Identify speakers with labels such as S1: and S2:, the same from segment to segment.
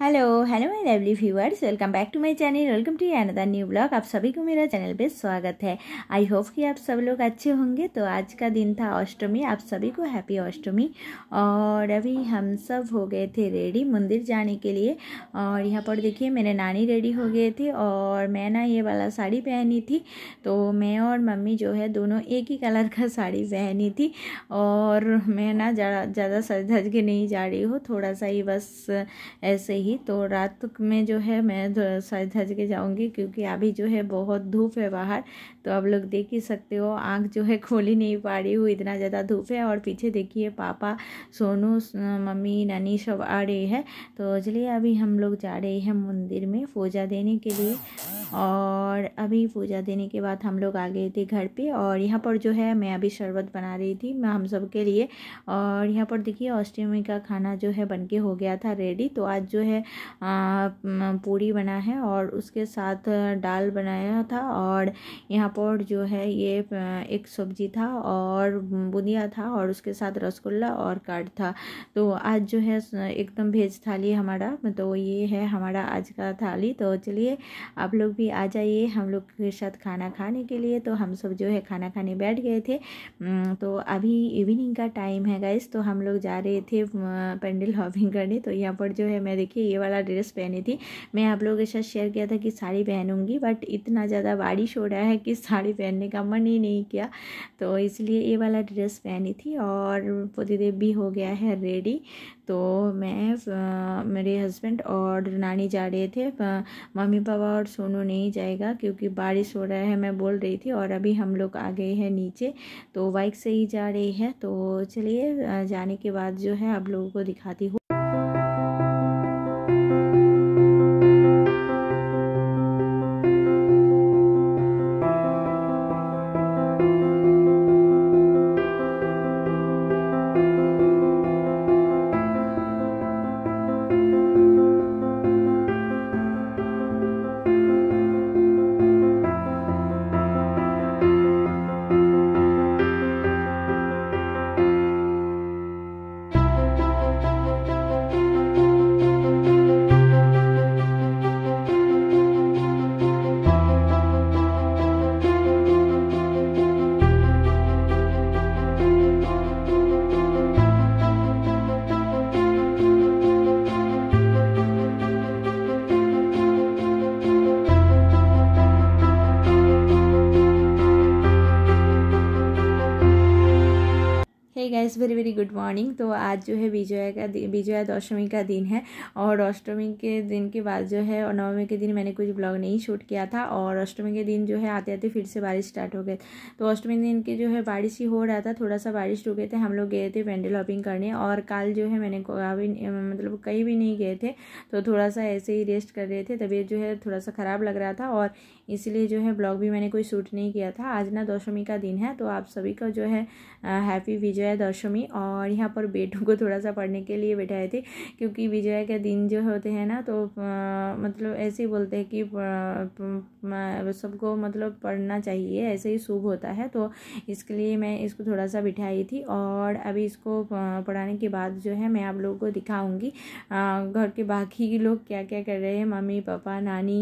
S1: hello hello my lovely viewers welcome back to my channel welcome to another new blog आप सभी को मेरा channel पे स्वागत है आई होप कि आप सब लोग अच्छे होंगे तो आज का दिन था अष्टमी आप सभी को हैप्पी अष्टमी और अभी हम सब हो गए थे रेडी मंदिर जाने के लिए और यहाँ पर देखिए मेरे नानी रेडी हो गए थे और मैं ना ये वाला साड़ी पहनी थी तो मैं और मम्मी जो है दोनों एक ही कलर का साड़ी पहनी थी और मैं ना ज़्यादा सज धज के नहीं जा रही हूँ थोड़ा सा ही बस ऐसे ही तो रात में जो है मैं सज धज के जाऊंगी क्योंकि अभी जो है बहुत धूप है बाहर तो आप लोग देख ही सकते हो आँख जो है खोली नहीं पा रही हूँ इतना ज़्यादा धूप है और पीछे देखिए पापा सोनू मम्मी नानी सब आ रही है तो चलिए अभी हम लोग जा रहे हैं मंदिर में पूजा देने के लिए और अभी पूजा देने के बाद हम लोग आ गए थे घर पे और यहाँ पर जो है मैं अभी शरबत बना रही थी मैं हम सब के लिए और यहाँ पर देखिए ऑस्ट्रेलिया का खाना जो है बन के हो गया था रेडी तो आज जो है है पूरी बना है और उसके साथ दाल बनाया था और यहाँ पर जो है ये एक सब्जी था और बुनिया था और उसके साथ रसगुल्ला और काट था तो आज जो है एकदम भेज थाली हमारा तो ये है हमारा आज का थाली तो चलिए आप लोग भी आ जाइए हम लोग के साथ खाना खाने के लिए तो हम सब जो है खाना खाने बैठ गए थे तो अभी इवनिंग का टाइम है गाइस तो हम लोग जा रहे थे पेंडल हॉपिंग करने तो यहाँ पर जो है मैं देखिए के ये वाला ड्रेस पहनी थी मैं आप लोगों के साथ शेयर किया था कि साड़ी पहनूंगी बट इतना ज़्यादा बारिश हो रहा है कि साड़ी पहनने का मन ही नहीं किया तो इसलिए ये वाला ड्रेस पहनी थी और पतिदेव भी हो गया है रेडी तो मैं मेरे हस्बैंड और नानी जा रहे थे मम्मी पापा और सोनू नहीं जाएगा क्योंकि बारिश हो रहा है मैं बोल रही थी और अभी हम लोग आ गए हैं नीचे तो बाइक से ही जा रही है तो चलिए जाने के बाद जो है आप लोगों को दिखाती हूँ guys very very good morning तो आज जो है विजया का विजया दशमी का दिन है और अष्टमी के दिन के बाद जो है और नवमी के दिन मैंने कुछ ब्लॉग नहीं शूट किया था और अष्टमी के दिन जो है आते आते फिर से बारिश स्टार्ट हो गए तो अष्टमी दिन के जो है बारिश ही हो रहा था थोड़ा सा बारिश रुके थे हम लोग गए थे पेंडल हॉपिंग करने और कल जो है मैंने अभी मतलब कहीं भी नहीं गए थे तो थोड़ा सा ऐसे ही रेस्ट कर रहे थे तबीयत जो है थोड़ा सा ख़राब लग रहा था और इसलिए जो है ब्लॉग भी मैंने कोई शूट नहीं किया था आज ना दशमी का दिन है तो आप सभी का जो है हैप्पी विजया दशमी और यहाँ पर बेटों को थोड़ा सा पढ़ने के लिए बैठाए थे क्योंकि विजय के दिन जो होते हैं ना तो मतलब ऐसे ही बोलते हैं कि सबको मतलब पढ़ना चाहिए ऐसे ही शुभ होता है तो इसके लिए मैं इसको थोड़ा सा बिठाई थी और अभी इसको पढ़ाने के बाद जो है मैं आप लोगों को दिखाऊंगी घर के बाकी लोग क्या क्या कर रहे हैं मम्मी पापा नानी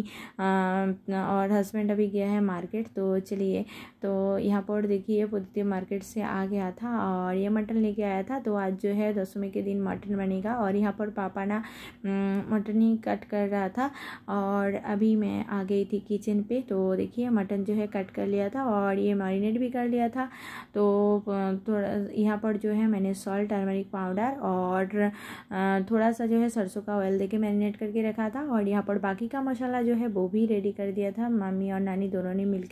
S1: और हस्बैंड अभी गया है मार्केट तो चलिए तो यहाँ पर देखिए पुदती मार्केट से आ गया था और ये मटन लेके आया था तो आज जो है दसवीं के दिन मटन बनेगा और यहाँ पर पापा ना मटन ही कट कर रहा था और अभी मैं आ गई थी किचन पे तो देखिए मटन जो है कट कर लिया था और ये मैरिनेट भी कर लिया था तो थोड़ा यहाँ पर जो है मैंने सॉल्ट टर्मरिक पाउडर और थोड़ा सा जो है सरसों का ऑयल देके मैरिनेट करके रखा था और यहाँ पर बाकी का मसाला जो है वो भी रेडी कर दिया था मम्मी और नानी दोनों ने मिल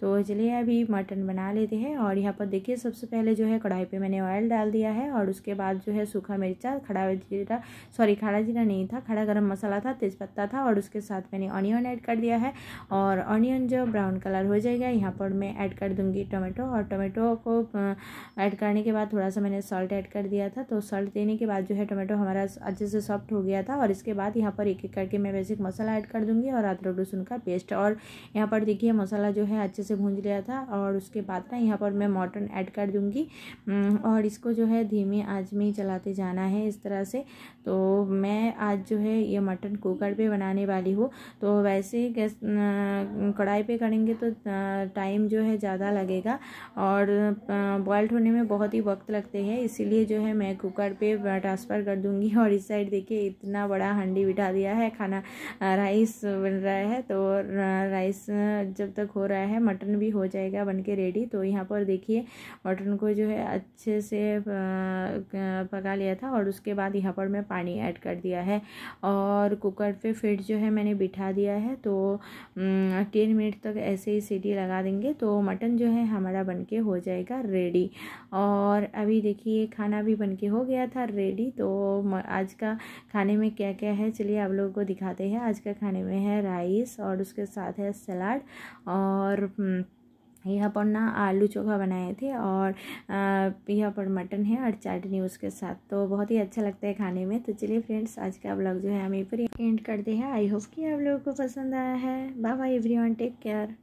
S1: तो चलिए अभी मटन बना लेते हैं और यहाँ पर देखिए सबसे पहले जो है कढ़ाई पर मैंने ऑयल डाल दिया है और उसके बाद जो है सूखा मिर्चा खड़ा जीरा सॉरी खड़ा जीरा नहीं था खड़ा गर्म मसाला था तेज़पत्ता था और उसके साथ मैंने ऑनियन ऐड कर दिया है और ऑनियन जो ब्राउन कलर हो जाएगा यहाँ पर मैं ऐड कर दूँगी टोमेटो और टोमेटो को ऐड करने के बाद थोड़ा सा मैंने सॉल्ट ऐड कर दिया था तो सॉल्ट देने के बाद जो है टोमेटो हमारा अच्छे से सॉफ्ट हो गया था और इसके बाद यहाँ पर एक एक करके मैं बेसिक मसाला ऐड कर दूँगी और अदरक लहसुन का पेस्ट और यहाँ पर देखिए मसाला जो है अच्छे से भूंज लिया था और उसके बाद ना यहाँ पर मैं मॉटन ऐड कर दूँगी और और इसको जो है धीमे आंच में ही चलाते जाना है इस तरह से तो मैं आज जो है ये मटन कुकर पे बनाने वाली हूँ तो वैसे गैस कढ़ाई पे करेंगे तो टाइम जो है ज़्यादा लगेगा और बॉयल्ड होने में बहुत ही वक्त लगते हैं इसीलिए जो है मैं कुकर पे ट्रांसफ़र कर दूँगी और इस साइड देखिए इतना बड़ा हंडी बिठा दिया है खाना राइस बन रहा है तो राइस जब तक हो रहा है मटन भी हो जाएगा बन के रेडी तो यहाँ पर देखिए मटन को जो है अच्छे से पका लिया था और उसके बाद यहाँ पर मैं पानी ऐड कर दिया है और कुकर पे फिर जो है मैंने बिठा दिया है तो टेन मिनट तक ऐसे ही सीटी लगा देंगे तो मटन जो है हमारा बनके हो जाएगा रेडी और अभी देखिए खाना भी बनके हो गया था रेडी तो आज का खाने में क्या क्या है चलिए आप लोगों को दिखाते हैं आज का खाने में है राइस और उसके साथ है सलाड और यहाँ पर ना आलू चोखा बनाए थे और यहाँ पर मटन है और चटनी उसके साथ तो बहुत ही अच्छा लगता है खाने में तो चलिए फ्रेंड्स आज का ब्लॉग जो है हम यहीं पर एंड करते हैं आई होप कि आप लोगों को पसंद आया है bye bye everyone take care